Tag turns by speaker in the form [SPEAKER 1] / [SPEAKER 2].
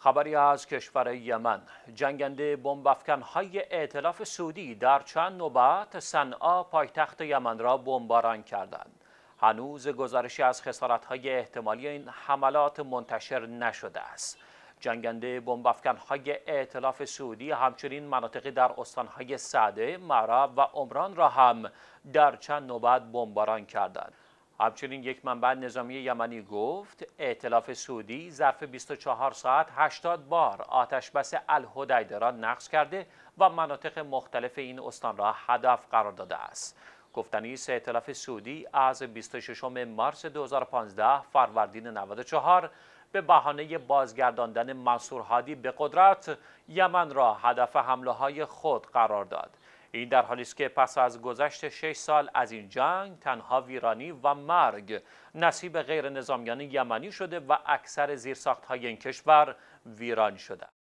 [SPEAKER 1] خبری از کشور یمن جنگنده بمب های ائتلاف سعودی در چند نوبت صنعا پایتخت یمن را بمباران کردند هنوز گزارشی از خسارت های احتمالی این حملات منتشر نشده است جنگنده بمب های ائتلاف سعودی همچنین مناطقی در استانهای سعده، مرا و عمران را هم در چند نوبت بمباران کردند همچنین یک منبع نظامی یمنی گفت اعتلاف سعودی ظرف 24 ساعت 80 بار آتش بس الهدیده را نقص کرده و مناطق مختلف این استان را هدف قرار داده است گفتنی سه اعتلاف سعودی از 26 مارس 2015 فروردین 94 به بهانه بازگرداندن منصور هادی به قدرت یمن را هدف حمله های خود قرار داد این در حالی است که پس از گذشت 6 سال از این جنگ تنها ویرانی و مرگ نصیب غیر نظامیان یمنی شده و اکثر زیرساخت های این کشور ویران شده